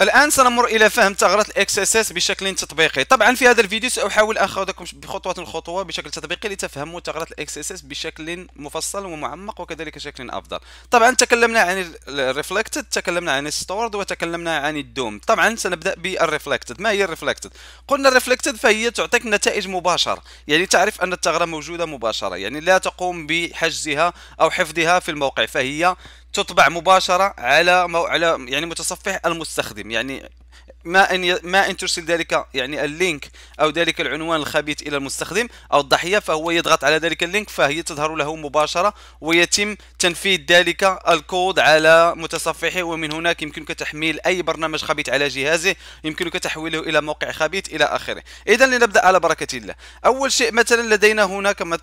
الان سنمر الى فهم ثغره الاكس اس اس بشكل تطبيقي طبعا في هذا الفيديو ساحاول اخذكم بخطوه خطوه بشكل تطبيقي لتفهموا ثغره الاكس اس اس بشكل مفصل ومعمق وكذلك بشكل افضل طبعا تكلمنا عن الريفلكتد تكلمنا عن الستورد وتكلمنا عن الدوم طبعا سنبدا بالريفلكتد ما هي الريفلكتد قلنا الريفلكتد فهي تعطيك نتائج مباشره يعني تعرف ان الثغره موجوده مباشره يعني لا تقوم بحجزها او حفظها في الموقع فهي تطبع مباشره على مو... على يعني متصفح المستخدم يعني ما ان ما ان ترسل ذلك يعني اللينك او ذلك العنوان الخبيث الى المستخدم او الضحيه فهو يضغط على ذلك اللينك فهي تظهر له مباشره ويتم تنفيذ ذلك الكود على متصفحه ومن هناك يمكنك تحميل اي برنامج خبيث على جهازه يمكنك تحويله الى موقع خبيث الى اخره اذا لنبدا على بركه الله اول شيء مثلا لدينا هنا كما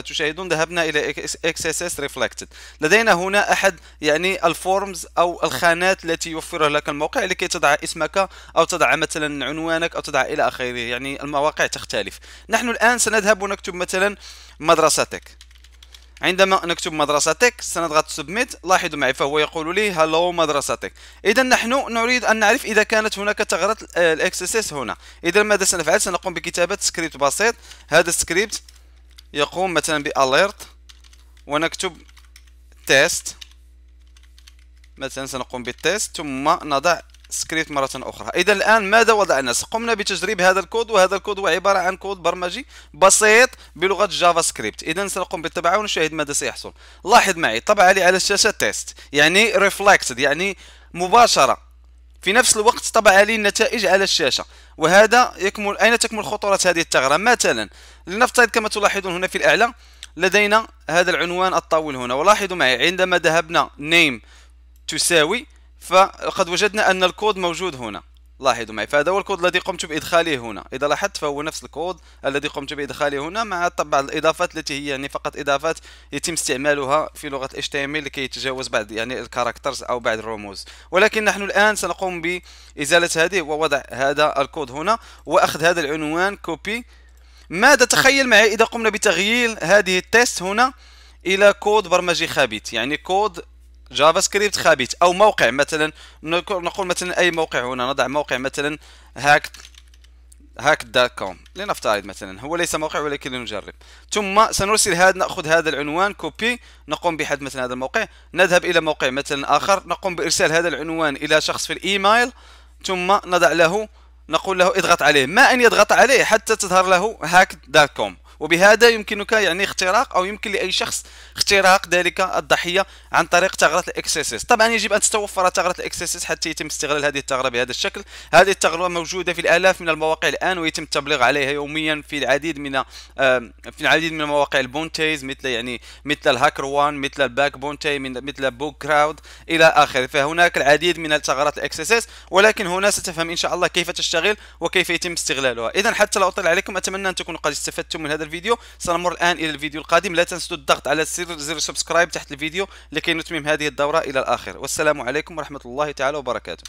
تشاهدون ذهبنا الى اكس اس اس ريفلكتد لدينا هنا احد يعني الفورمز او الخانات التي يوفرها لك الموقع لكي تضع اسمك او تضع مثلا عنوانك او تضع الى اخره يعني المواقع تختلف نحن الان سنذهب ونكتب مثلا مدرستك عندما نكتب مدرستك سنضغط سبميت لاحظوا معي فهو يقول لي هلو مدرستك اذا نحن نريد ان نعرف اذا كانت هناك ثغره آه، الاكسس هنا اذا ماذا سنفعل سنقوم بكتابه سكريبت بسيط هذا السكريبت يقوم مثلا باليرت ونكتب تيست مثلا سنقوم بالتيست ثم نضع سكريبت مرة أخرى إذا الآن ماذا وضعنا قمنا بتجريب هذا الكود وهذا الكود هو عبارة عن كود برمجي بسيط بلغة جافا سكريبت إذا سنقوم بالتبعه ونشاهد ماذا سيحصل لاحظ معي طبع لي على الشاشة تيست يعني ريفلكتد يعني مباشرة في نفس الوقت طبع لي النتائج على الشاشة وهذا يكمل أين تكمل خطورة هذه الثغرة مثلا لنفترض كما تلاحظون هنا في الأعلى لدينا هذا العنوان الطويل هنا ولاحظوا معي عندما ذهبنا نيم تساوي فقد وجدنا ان الكود موجود هنا لاحظوا معي فهذا هو الكود الذي قمت بادخاله هنا اذا لاحظت فهو نفس الكود الذي قمت بادخاله هنا مع بعض الاضافات التي هي يعني فقط اضافات يتم استعمالها في لغه HTML لكي يتجاوز بعض يعني الكاركترز او بعض الرموز ولكن نحن الان سنقوم بازاله هذه ووضع هذا الكود هنا واخذ هذا العنوان كوبي ماذا تخيل معي اذا قمنا بتغيير هذه التيست هنا الى كود برمجي خابت يعني كود جافا سكريبت خبيث او موقع مثلا نقول مثلا اي موقع هنا نضع موقع مثلا هاك هاك دوت كوم لنفترض مثلا هو ليس موقع ولكن لنجرب ثم سنرسل هذا ناخذ هذا العنوان كوبي نقوم بحذف مثلا هذا الموقع نذهب الى موقع مثلا اخر نقوم بارسال هذا العنوان الى شخص في الايميل ثم نضع له نقول له اضغط عليه ما ان يضغط عليه حتى تظهر له هاك دوت كوم وبهذا يمكنك يعني اختراق او يمكن لاي شخص اختراق ذلك الضحيه عن طريق ثغره الاكسسس طبعا يجب ان تتوفر ثغره الاكسسس حتى يتم استغلال هذه الثغره بهذا الشكل هذه الثغره موجوده في الالاف من المواقع الان ويتم التبليغ عليها يوميا في العديد من آه، في العديد من مواقع البونتيز مثل يعني مثل الهاكر وان مثل الباك بونتي مثل بوك كراود الى اخره فهناك العديد من الثغرات الاكسسس ولكن هنا ستفهم ان شاء الله كيف تشتغل وكيف يتم استغلالها اذا حتى لا اطيل عليكم اتمنى ان تكونوا قد استفدتم من هذا الفيديو سنمر الان الى الفيديو القادم لا تنسوا الضغط على زر زر سبسكرايب تحت الفيديو لكي نتمم هذه الدوره الى الاخر والسلام عليكم ورحمه الله تعالى وبركاته